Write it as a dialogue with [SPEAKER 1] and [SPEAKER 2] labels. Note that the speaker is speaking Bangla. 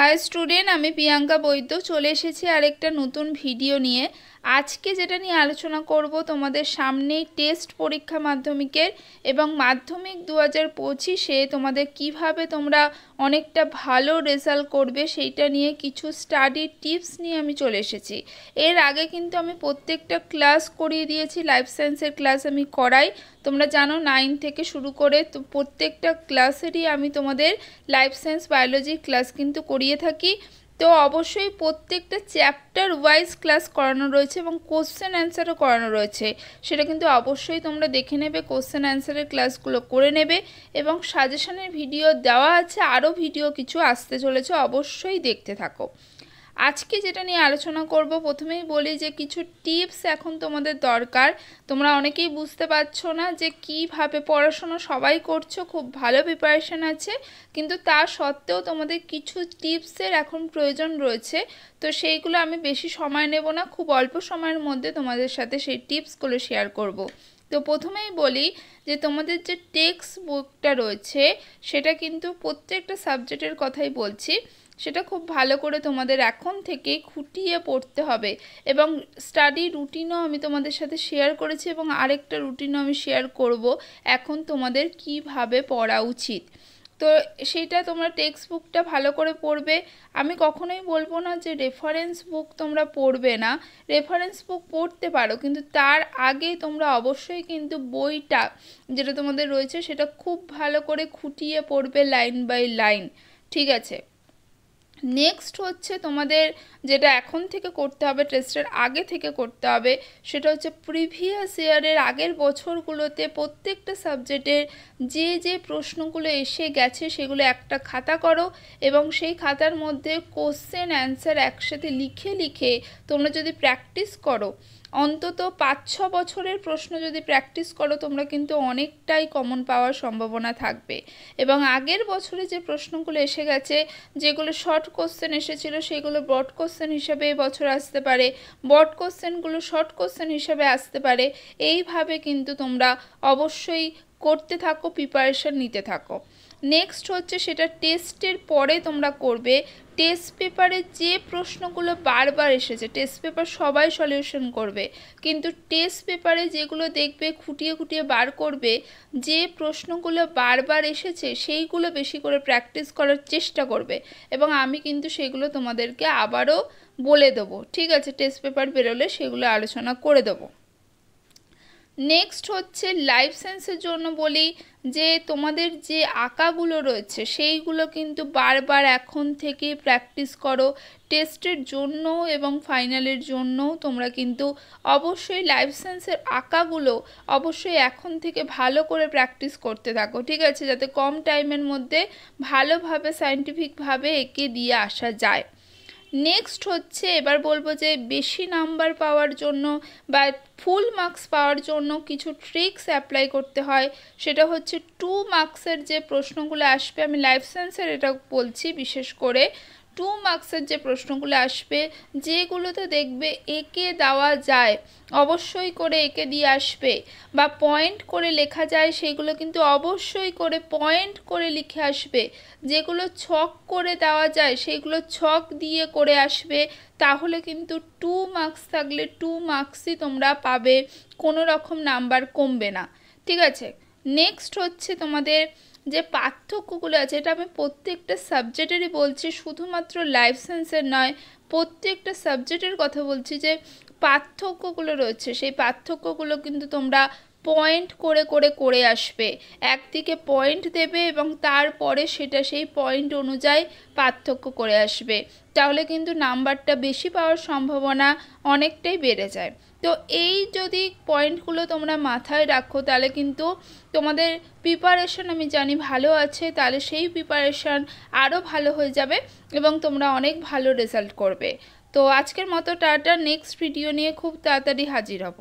[SPEAKER 1] হাই স্টুডেন্ট আমি প্রিয়াঙ্কা বৈদ্য চলে এসেছি আরেকটা নতুন ভিডিও নিয়ে আজকে যেটা নিয়ে আলোচনা করব তোমাদের সামনে টেস্ট পরীক্ষা মাধ্যমিকের এবং মাধ্যমিক দু হাজার পঁচিশে তোমাদের কিভাবে তোমরা অনেকটা ভালো রেজাল্ট করবে সেইটা নিয়ে কিছু স্টাডি টিপস নিয়ে আমি চলে এসেছি এর আগে কিন্তু আমি প্রত্যেকটা ক্লাস করিয়ে দিয়েছি লাইফ সায়েন্সের ক্লাস আমি করাই তোমরা জানো নাইন থেকে শুরু করে তো প্রত্যেকটা ক্লাসেরই আমি তোমাদের লাইফ সায়েন্স বায়োলজির ক্লাস কিন্তু করিয়ে থাকি তো অবশ্যই প্রত্যেকটা চ্যাপ্টার ওয়াইজ ক্লাস করানো রয়েছে এবং কোশ্চেন অ্যান্সারও করানো রয়েছে সেটা কিন্তু অবশ্যই তোমরা দেখে নেবে কোশ্চেন অ্যান্সারের ক্লাসগুলো করে নেবে এবং সাজেশনের ভিডিও দেওয়া আছে আরও ভিডিও কিছু আসতে চলেছে অবশ্যই দেখতে থাকো আজকে যেটা নিয়ে আলোচনা করব প্রথমেই বলি যে কিছু টিপস এখন তোমাদের দরকার তোমরা অনেকেই বুঝতে পারছো না যে কিভাবে পড়াশোনা সবাই করছো খুব ভালো প্রিপারেশান আছে কিন্তু তা সত্ত্বেও তোমাদের কিছু টিপসের এখন প্রয়োজন রয়েছে তো সেইগুলো আমি বেশি সময় নেব না খুব অল্প সময়ের মধ্যে তোমাদের সাথে সেই টিপসগুলো শেয়ার করব। তো প্রথমেই বলি যে তোমাদের যে টেক্সট বুকটা রয়েছে সেটা কিন্তু প্রত্যেকটা সাবজেক্টের কথাই বলছি সেটা খুব ভালো করে তোমাদের এখন থেকে খুঁটিয়ে পড়তে হবে এবং স্টাডি রুটিনও আমি তোমাদের সাথে শেয়ার করেছি এবং আরেকটা রুটিনও আমি শেয়ার করব এখন তোমাদের কিভাবে পড়া উচিত তো সেটা তোমরা টেক্সট বুকটা ভালো করে পড়বে আমি কখনোই বলবো না যে রেফারেন্স বুক তোমরা পড়বে না রেফারেন্স বুক পড়তে পারো কিন্তু তার আগে তোমরা অবশ্যই কিন্তু বইটা যেটা তোমাদের রয়েছে সেটা খুব ভালো করে খুঁটিয়ে পড়বে লাইন বাই লাইন ঠিক আছে নেক্সট হচ্ছে তোমাদের যেটা এখন থেকে করতে হবে টেস্টের আগে থেকে করতে হবে সেটা হচ্ছে প্রিভিয়াস ইয়ারের আগের বছরগুলোতে প্রত্যেকটা সাবজেক্টের যে যে প্রশ্নগুলো এসে গেছে সেগুলো একটা খাতা করো এবং সেই খাতার মধ্যে কোশ্চেন অ্যান্সার একসাথে লিখে লিখে তোমরা যদি প্র্যাকটিস করো অন্তত পাঁচ ছ বছরের প্রশ্ন যদি প্র্যাকটিস করো তোমরা কিন্তু অনেকটাই কমন পাওয়ার সম্ভাবনা থাকবে এবং আগের বছরে যে প্রশ্নগুলো এসে গেছে যেগুলো শর্ট কোশ্চেন এসেছিল সেগুলো ব্রড কোশ্চেন হিসাবে বছর আসতে পারে ব্রড কোশ্চেনগুলো শর্ট কোশ্চেন হিসাবে আসতে পারে এইভাবে কিন্তু তোমরা অবশ্যই করতে থাকো প্রিপারেশন নিতে থাকো নেক্সট হচ্ছে সেটা টেস্টের পরে তোমরা করবে টেস্ট পেপারে যে প্রশ্নগুলো বারবার এসেছে টেস্ট পেপার সবাই সলিউশন করবে কিন্তু টেস্ট পেপারে যেগুলো দেখবে খুঁটিয়ে খুঁটিয়ে বার করবে যে প্রশ্নগুলো বারবার এসেছে সেইগুলো বেশি করে প্র্যাকটিস করার চেষ্টা করবে এবং আমি কিন্তু সেগুলো তোমাদেরকে আবারও বলে দেবো ঠিক আছে টেস্ট পেপার বেরোলে সেগুলো আলোচনা করে দেবো নেক্সট হচ্ছে লাইফ সেন্সের জন্য বলি যে তোমাদের যে আঁকাগুলো রয়েছে সেইগুলো কিন্তু বারবার এখন থেকে প্র্যাকটিস করো টেস্টের জন্য এবং ফাইনালের জন্য তোমরা কিন্তু অবশ্যই লাইফ সেন্সের আঁকাগুলো অবশ্যই এখন থেকে ভালো করে প্র্যাকটিস করতে থাকো ঠিক আছে যাতে কম টাইমের মধ্যে ভালোভাবে সায়েন্টিফিকভাবে এঁকে দিয়ে আসা যায় নেক্সট হচ্ছে এবার বলবো যে বেশি নাম্বার পাওয়ার জন্য বা ফুল মার্কস পাওয়ার জন্য কিছু ট্রিক্স অ্যাপ্লাই করতে হয় সেটা হচ্ছে টু মার্কসের যে প্রশ্নগুলো আসবে আমি লাইফ সায়েন্সের এটা বলছি বিশেষ করে টু মার্কসের যে প্রশ্নগুলো আসবে যেগুলোতে দেখবে একে দেওয়া যায় অবশ্যই করে একে দিয়ে আসবে বা পয়েন্ট করে লেখা যায় সেগুলো কিন্তু অবশ্যই করে পয়েন্ট করে লিখে আসবে যেগুলো ছক করে দেওয়া যায় সেগুলো ছক দিয়ে করে আসবে তাহলে কিন্তু টু মার্কস থাকলে টু মার্কসই তোমরা পাবে কোনো রকম নাম্বার কমবে না ঠিক আছে নেক্সট হচ্ছে তোমাদের যে পার্থক্যগুলো আছে এটা আমি প্রত্যেকটা সাবজেক্টেরই বলছি শুধুমাত্র লাইফ সায়েন্সের নয় প্রত্যেকটা সাবজেক্টের কথা বলছি যে পার্থক্যগুলো রয়েছে সেই পার্থক্যগুলো কিন্তু তোমরা পয়েন্ট করে করে করে আসবে একদিকে পয়েন্ট দেবে এবং তারপরে সেটা সেই পয়েন্ট অনুযায়ী পার্থক্য করে আসবে তাহলে কিন্তু নাম্বারটা বেশি পাওয়ার সম্ভাবনা অনেকটাই বেড়ে যায় তো এই যদি পয়েন্টগুলো তোমরা মাথায় রাখো তাহলে কিন্তু তোমাদের প্রিপারেশন আমি জানি ভালো আছে তাহলে সেই প্রিপারেশন আরও ভালো হয়ে যাবে এবং তোমরা অনেক ভালো রেজাল্ট করবে তো আজকের মতো টাটা নেক্সট ভিডিও নিয়ে খুব তাড়াতাড়ি হাজির হব